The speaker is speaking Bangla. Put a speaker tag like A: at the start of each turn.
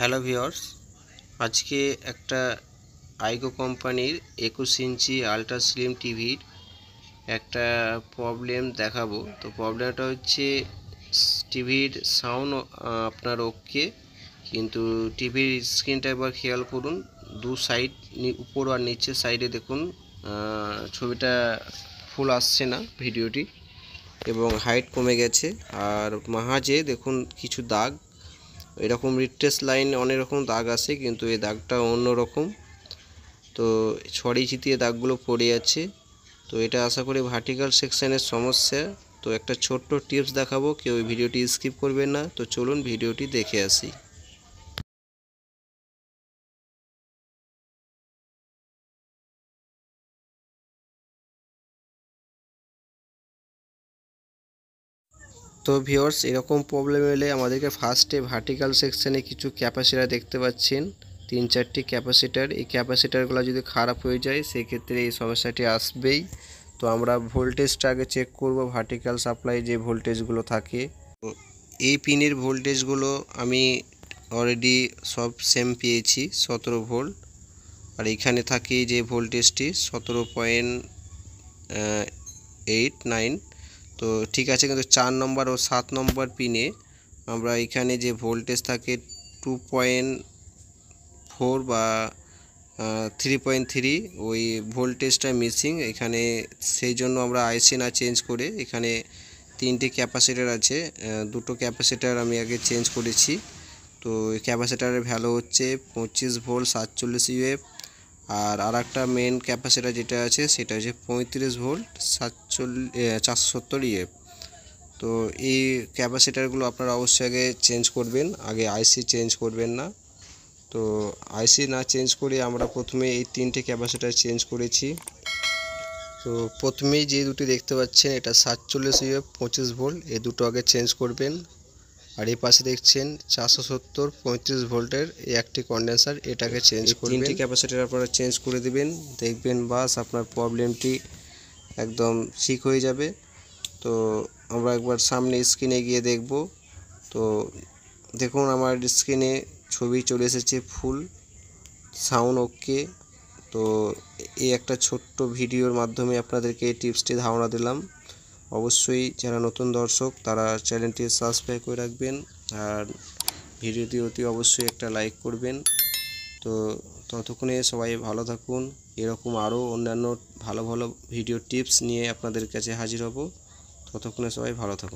A: হ্যালো ভিওর্স আজকে একটা আইকো কোম্পানির একুশ ইঞ্চি আলট্রা স্লিম টিভির একটা প্রবলেম দেখাবো তো প্রবলেমটা হচ্ছে টিভির সাউন্ড আপনার ওকে কিন্তু টিভির স্ক্রিনটা একবার খেয়াল করুন দু সাইড উপর আর নিচে সাইডে দেখুন ছবিটা ফুল আসছে না ভিডিওটি এবং হাইট কমে গেছে আর মাহাজে দেখুন কিছু দাগ এরকম রিট্রেস লাইন অনেক রকম দাগ আছে কিন্তু এই দাগটা অন্য রকম তো ছড়ি ছিটিয়ে দাগগুলো পড়ে আছে তো এটা আশা করি ভার্টিক্যাল সেকশানের সমস্যা তো একটা ছোট্ট টিপস দেখাবো কেউ ভিডিওটি স্কিপ করবেন না তো চলুন ভিডিওটি দেখে আসি তো ভিওর্স এরকম প্রবলেম এলে আমাদেরকে ফার্স্টে ভার্টিক্যাল সেকশানে কিছু ক্যাপাসিটার দেখতে পাচ্ছেন তিন চারটি ক্যাপাসিটার এই ক্যাপাসিটারগুলো যদি খারাপ হয়ে যায় সেক্ষেত্রে এই সমস্যাটি আসবেই তো আমরা ভোল্টেজটা আগে চেক করব ভার্টিক্যাল সাপ্লাই যে ভোল্টেজগুলো থাকে তো এই পিনের ভোল্টেজগুলো আমি অলরেডি সব সেম পেয়েছি সতেরো ভোল্ট আর এখানে থাকে যে ভোল্টেজটি সতেরো পয়েন্ট এইট নাইন তো ঠিক আছে কিন্তু চার নম্বর ও সাত নম্বর পিনে আমরা এখানে যে ভোল্টেজ থাকে টু পয়েন্ট ফোর বা থ্রি পয়েন্ট থ্রি ওই ভোল্টেজটা মিসিং এখানে সেই জন্য আমরা আইসি না চেঞ্জ করে এখানে তিনটি ক্যাপাসিটার আছে দুটো ক্যাপাসিটার আমি আগে চেঞ্জ করেছি তো ক্যাপাসিটারের ভ্যালু হচ্ছে পঁচিশ ভোল্ট সাতচল্লিশ ইউএফ আর আর একটা মেন ক্যাপাসিটার যেটা আছে সেটা হচ্ছে পঁয়ত্রিশ ভোল্ট সাতচল্লিশ চারশো সত্তর ইয়ে তো এই ক্যাপাসিটারগুলো আপনারা অবশ্যই আগে চেঞ্জ করবেন আগে আইসি চেঞ্জ করবেন না তো আইসি না চেঞ্জ করে আমরা প্রথমে এই তিনটে ক্যাপাসিটার চেঞ্জ করেছি তো প্রথমেই যে দুটি দেখতে পাচ্ছেন এটা সাতচল্লিশ ইয়ে পঁচিশ ভোল্ট এই দুটো আগে চেঞ্জ করবেন আর এই পাশে দেখছেন চারশো সত্তর পঁয়ত্রিশ ভোল্টের এই একটি কন্ডেন্সার এটাকে চেঞ্জ করবেন তিনটি ক্যাপাসিটার আপনারা চেঞ্জ করে দিবেন দেখবেন বাস আপনার প্রবলেমটি একদম ঠিক হয়ে যাবে তো আমরা একবার সামনে স্ক্রিনে গিয়ে দেখব তো দেখুন আমার স্ক্রিনে ছবি চলে এসেছে ফুল সাউন্ড ওকে তো এই একটা ছোট্ট ভিডিওর মাধ্যমে আপনাদেরকে এই টিপসটি ধারণা দিলাম অবশ্যই যারা নতুন দর্শক তারা চ্যানেলটি সাবস্ক্রাইব করে রাখবেন আর ভিডিওটি অতি অবশ্যই একটা লাইক করবেন তো ততক্ষণে সবাই ভালো থাকুন এরকম আরও অন্যান্য ভালো ভালো ভিডিও টিপস নিয়ে আপনাদের কাছে হাজির হব ততক্ষণে সবাই ভালো থাকুন